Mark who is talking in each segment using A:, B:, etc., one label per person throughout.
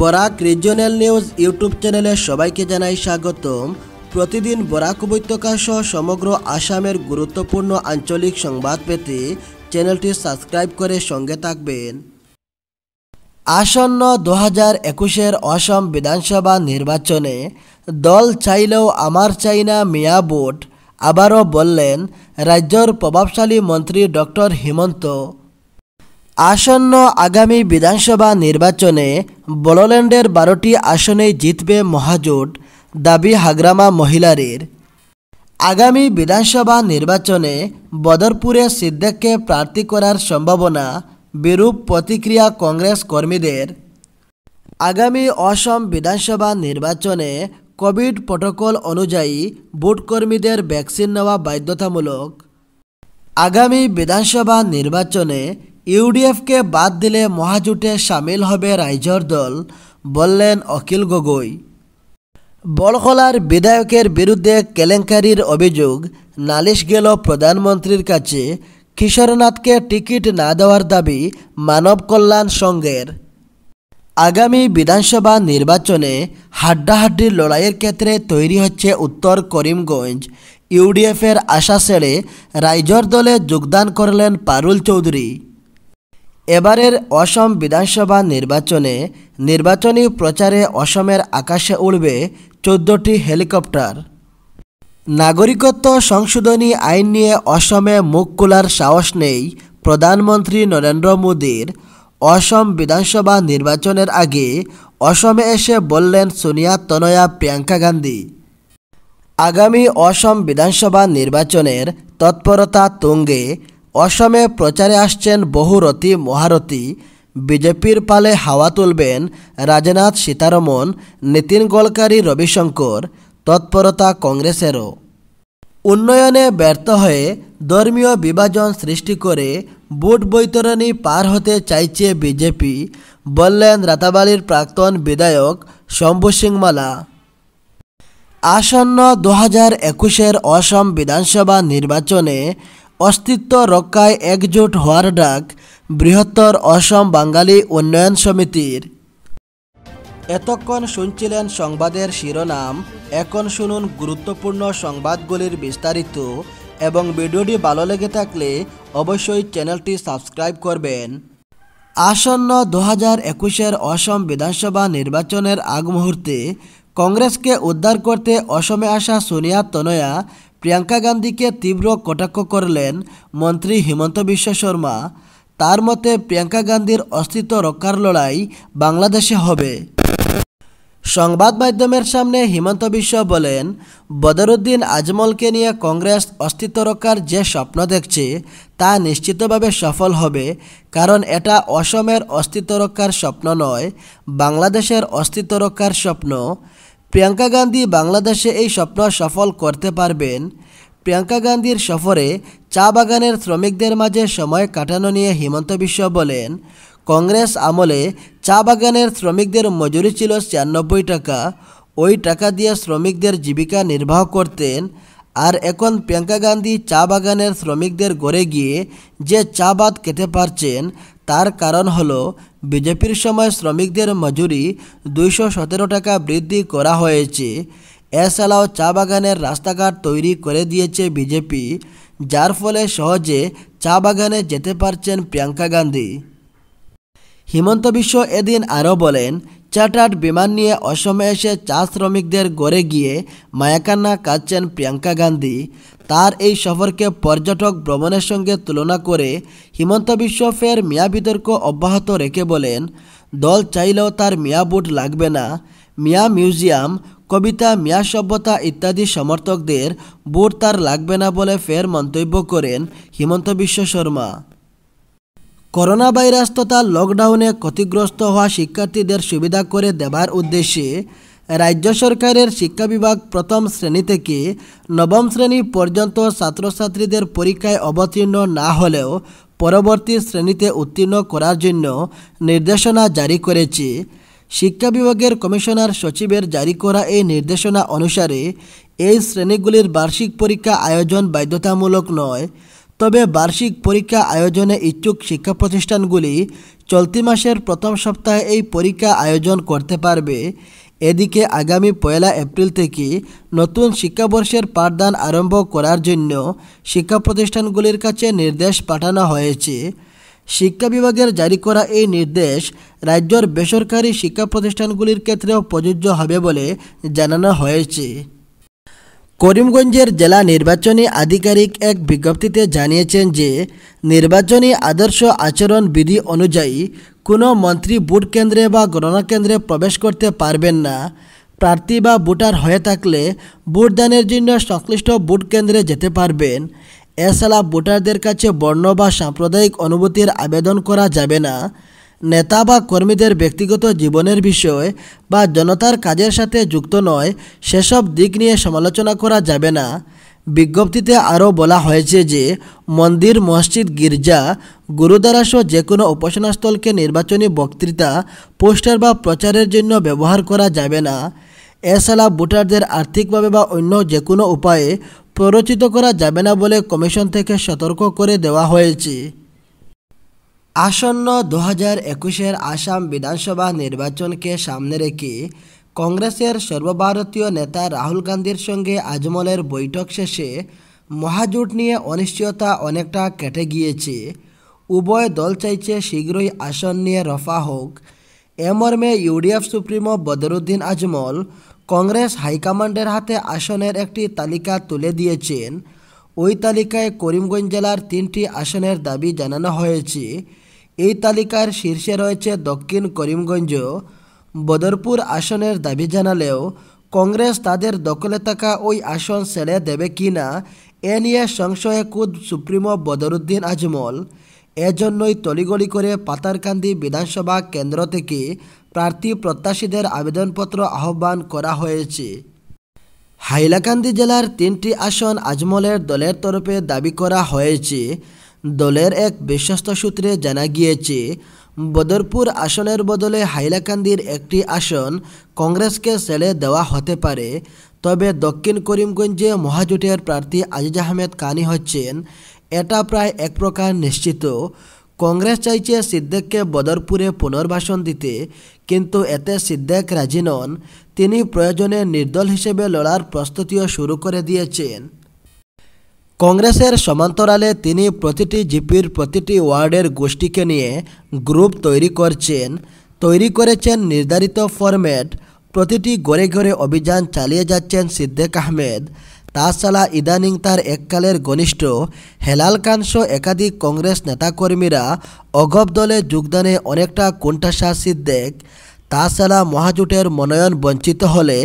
A: Barak regional news YouTube চ্যানেলে সবাইকে জানাই স্বাগতম প্রতিদিন বরাক উপত্যকা সহ সমগ্র আসামের গুরুত্বপূর্ণ আঞ্চলিক সংবাদ পেতে চ্যানেলটি সাবস্ক্রাইব করে সঙ্গে থাকবেন আসন্ন দু হাজার একুশের অসম বিধানসভা নির্বাচনে দল চাইলেও আমার চাই না মিয়া বোট আবারও বললেন রাজ্যর প্রভাবশালী মন্ত্রী ডক্টর হিমন্ত আসন্ন আগামী বিধানসভা নির্বাচনে বড়োল্যান্ডের বারোটি আসনে জিতবে মহাজোট দাবি হাগ্রামা মহিলারের আগামী বিধানসভা নির্বাচনে বদরপুরে সিদ্দেককে প্রার্থী করার সম্ভাবনা বিরূপ প্রতিক্রিয়া কংগ্রেস কর্মীদের আগামী অসম বিধানসভা নির্বাচনে কোভিড প্রোটোকল অনুযায়ী বুটকর্মীদের ভ্যাকসিন নেওয়া বাধ্যতামূলক আগামী বিধানসভা নির্বাচনে ইউডিএফকে বাদ দিলে মহাজোটে সামিল হবে রাইজর দল বললেন অখিল গগৈ বলখলার বিধায়কের বিরুদ্ধে কেলেঙ্কারির অভিযোগ নালিশ গেল প্রধানমন্ত্রীর কাছে কিশোরনাথকে টিকিট না দেওয়ার দাবি মানব কল্যাণ সংঘের আগামী বিধানসভা নির্বাচনে হাড্ডাহাড্ডির লড়াইয়ের ক্ষেত্রে তৈরি হচ্ছে উত্তর করিমগঞ্জ ইউডিএফের আশা ছেড়ে রাইজর দলে যোগদান করলেন পারুল চৌধুরী এবারের অসম বিধানসভা নির্বাচনে নির্বাচনী প্রচারে অসমের আকাশে উড়বে চোদ্দটি হেলিকপ্টার নাগরিকত্ব সংশোধনী আইন নিয়ে অসমে মুখ খোলার সাহস নেই প্রধানমন্ত্রী নরেন্দ্র মোদীর অসম বিধানসভা নির্বাচনের আগে অসমে এসে বললেন সোনিয়া তনয়া প্রিয়াঙ্কা গান্ধী আগামী অসম বিধানসভা নির্বাচনের তৎপরতা তুঙ্গে অসমে প্রচারে আসছেন বহুরথী মহারথী বিজেপির পালে হাওয়া তুলবেন রাজনাথ সীতারমন নীতিন গলকারি রবিশঙ্কর তৎপরতা কংগ্রেসেরও উন্নয়নে ব্যর্থ হয়ে ধর্মীয় বিভাজন সৃষ্টি করে বুট বৈতরণী পার হতে চাইছে বিজেপি বললেন রাতাবাড়ির প্রাক্তন বিধায়ক শম্ভু সিংমালা আসন্ন দু হাজার একুশের অসম বিধানসভা নির্বাচনে অস্তিত্ব রক্ষায় একজোট হওয়ার ডাক বৃহত্তর অসম বাঙালি উন্নয়ন সমিতির এতক্ষণ শুনছিলেন সংবাদের শিরোনাম এখন শুনুন গুরুত্বপূর্ণ সংবাদগুলির বিস্তারিত এবং ভিডিওটি ভালো লেগে থাকলে অবশ্যই চ্যানেলটি সাবস্ক্রাইব করবেন আসন্ন দু হাজার একুশের অসম বিধানসভা নির্বাচনের আগ মুহূর্তে কংগ্রেসকে উদ্ধার করতে অসমে আসা সোনিয়া তনয়া প্রিয়াঙ্কা গান্ধীকে তীব্র কটাক্ষ করলেন মন্ত্রী হিমন্ত বিশ্ব শর্মা তার মতে প্রিয়াঙ্কা গান্ধীর অস্তিত্ব রক্ষার লড়াই বাংলাদেশে হবে সংবাদ মাধ্যমের সামনে হিমন্ত বিশ্ব বলেন বদরুদ্দিন আজমলকে নিয়ে কংগ্রেস অস্তিত্ব রক্ষার যে স্বপ্ন দেখছে তা নিশ্চিতভাবে সফল হবে কারণ এটা অসমের অস্তিত্ব রক্ষার স্বপ্ন নয় বাংলাদেশের অস্তিত্ব রক্ষার স্বপ্ন প্রিয়াঙ্কা গান্ধী বাংলাদেশে এই স্বপ্ন সফল করতে পারবেন প্রিয়াঙ্কা গান্ধীর সফরে চা বাগানের শ্রমিকদের মাঝে সময় কাটানো নিয়ে হিমন্ত বিশ্ব বলেন কংগ্রেস আমলে চা বাগানের শ্রমিকদের মজুরি ছিল ছিয়ানব্বই টাকা ওই টাকা দিয়ে শ্রমিকদের জীবিকা নির্বাহ করতেন আর এখন প্রিয়াঙ্কা গান্ধী চা বাগানের শ্রমিকদের গড়ে গিয়ে যে চা বাদ খেতে পারছেন তার কারণ হলো বিজেপির সময় শ্রমিকদের মজুরি দুইশো সতেরো টাকা বৃদ্ধি করা হয়েছে এছাড়াও চা বাগানের রাস্তাঘাট তৈরি করে দিয়েছে বিজেপি যার ফলে সহজে চা বাগানে যেতে পারছেন প্রিয়াঙ্কা গান্ধী হিমন্ত বিশ্ব এদিন আরও বলেন চার্টার্ড বিমান নিয়ে অসমে এসে চা শ্রমিকদের গড়ে গিয়ে মায়াকান্না কাঁদছেন প্রিয়াঙ্কা গান্ধী তার এই সফরকে পর্যটক ভ্রমণের সঙ্গে তুলনা করে হিমন্ত বিশ্ব ফের মিয়া বিতর্ক অব্যাহত রেখে বলেন দল চাইলেও তার মিয়া বুট লাগবে না মিয়া মিউজিয়াম কবিতা মিয়া সভ্যতা ইত্যাদি সমর্থকদের বুট তার লাগবে না বলে ফের মন্তব্য করেন হিমন্ত বিশ্ব শর্মা করোনা ভাইরাস তথা লকডাউনে ক্ষতিগ্রস্ত হওয়া শিক্ষার্থীদের সুবিধা করে দেবার উদ্দেশ্যে রাজ্য সরকারের শিক্ষা বিভাগ প্রথম শ্রেণী থেকে নবম শ্রেণী পর্যন্ত ছাত্রছাত্রীদের পরীক্ষায় অবতীর্ণ না হলেও পরবর্তী শ্রেণীতে উত্তীর্ণ করার জন্য নির্দেশনা জারি করেছে শিক্ষা বিভাগের কমিশনার সচিবের জারি করা এই নির্দেশনা অনুসারে এই শ্রেণীগুলির বার্ষিক পরীক্ষা আয়োজন বাধ্যতামূলক নয় তবে বার্ষিক পরীক্ষা আয়োজনে ইচ্ছুক শিক্ষা প্রতিষ্ঠানগুলি চলতি মাসের প্রথম সপ্তাহে এই পরীক্ষা আয়োজন করতে পারবে এদিকে আগামী পয়লা এপ্রিল থেকে নতুন শিক্ষাবর্ষের পাঠদান আরম্ভ করার জন্য শিক্ষা প্রতিষ্ঠানগুলির কাছে নির্দেশ পাঠানো হয়েছে শিক্ষা বিভাগের জারি করা এই নির্দেশ রাজ্যের বেসরকারি শিক্ষা প্রতিষ্ঠানগুলির ক্ষেত্রেও প্রযোজ্য হবে বলে জানানো হয়েছে করিমগঞ্জের জেলা নির্বাচনী আধিকারিক এক বিজ্ঞপ্তিতে জানিয়েছেন যে নির্বাচনী আদর্শ আচরণ বিধি অনুযায়ী কোনো মন্ত্রী ভোট কেন্দ্রে বা গণনা কেন্দ্রে প্রবেশ করতে পারবেন না প্রার্থী বা ভোটার হয়ে থাকলে ভোটদানের জন্য সংশ্লিষ্ট ভোট কেন্দ্রে যেতে পারবেন এছাড়া ভোটারদের কাছে বর্ণ বা সাম্প্রদায়িক অনুভূতির আবেদন করা যাবে না নেতা বা কর্মীদের ব্যক্তিগত জীবনের বিষয় বা জনতার কাজের সাথে যুক্ত নয় সেসব দিক নিয়ে সমালোচনা করা যাবে না বিজ্ঞপ্তিতে আরও বলা হয়েছে যে মন্দির মসজিদ গির্জা গুরুদ্বারাসহ যে কোনো উপাসনাস্থলকে নির্বাচনী বক্তৃতা পোস্টার বা প্রচারের জন্য ব্যবহার করা যাবে না এছাড়া ভোটারদের আর্থিকভাবে বা অন্য যে কোনো উপায়ে প্ররোচিত করা যাবে না বলে কমিশন থেকে সতর্ক করে দেওয়া হয়েছে আসন্ন দু হাজার একুশের আসাম বিধানসভা নির্বাচনকে সামনে রেখে কংগ্রেসের সর্বভারতীয় নেতা রাহুল গান্ধীর সঙ্গে আজমলের বৈঠক শেষে মহাজোট নিয়ে অনিশ্চয়তা অনেকটা কেটে গিয়েছে উভয় দল চাইছে শীঘ্রই আসন নিয়ে রফা হোক এ মর্মে ইউডিএফ সুপ্রিমো বদরুদ্দিন আজমল কংগ্রেস হাইকমান্ডের হাতে আসনের একটি তালিকা তুলে দিয়েছেন ওই তালিকায় করিমগঞ্জ জেলার তিনটি আসনের দাবি জানানো হয়েছে এই তালিকার শীর্ষে রয়েছে দক্ষিণ করিমগঞ্জ বদরপুর আসনের দাবি জানালেও কংগ্রেস তাদের দখলে থাকা ওই আসন ছেড়ে দেবে কি না এ নিয়ে সংশয়ে কুদ সুপ্রিমো বদরুদ্দিন আজমল এজন্যই তলিগলি করে পাতারকান্দি বিধানসভা কেন্দ্র থেকে প্রার্থী প্রত্যাশীদের আবেদনপত্র আহ্বান করা হয়েছে হাইলাকান্দি জেলার তিনটি আসন আজমলের দলের তরফে দাবি করা হয়েছে দলের এক বিশ্বস্ত সূত্রে জানা গিয়েছে বদরপুর আসনের বদলে হাইলাকান্দির একটি আসন কংগ্রেসকে সেলে দেওয়া হতে পারে তবে দক্ষিণ করিমগঞ্জে মহাজোটের প্রার্থী আজিজ আহমেদ কানি হচ্ছেন এটা প্রায় এক প্রকার নিশ্চিত কংগ্রেস চাইছে সিদ্দেককে বদরপুরে পুনর্বাসন দিতে কিন্তু এতে সিদ্দেক রাজি নন তিনি প্রয়োজনে নির্দল হিসেবে লড়ার প্রস্তুতিও শুরু করে দিয়েছেন কংগ্রেসের সমান্তরালে তিনি প্রতিটি জিপির প্রতিটি ওয়ার্ডের গোষ্ঠীকে নিয়ে গ্রুপ তৈরি করছেন তৈরি করেছেন নির্ধারিত ফরম্যাট প্রতিটি ঘরে ঘরে অভিযান চালিয়ে যাচ্ছেন সিদ্দেক আহমেদ তাছাড়া ইদানিং তার এককালের ঘনিষ্ঠ হেলাল কানসহ একাধিক কংগ্রেস নেতাকর্মীরা অগব দলে যোগদানে অনেকটা কুণ্ঠাসা সিদ্দেক তাছাড়া মহাজোটের মনোনয়ন বঞ্চিত হলে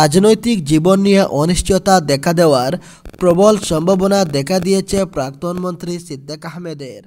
A: রাজনৈতিক জীবন নিয়ে অনিশ্চয়তা দেখা দেওয়ার প্রবল সম্ভাবনা দেখা দিয়েছে প্রাক্তন মন্ত্রী সিদ্দিক আহমেদের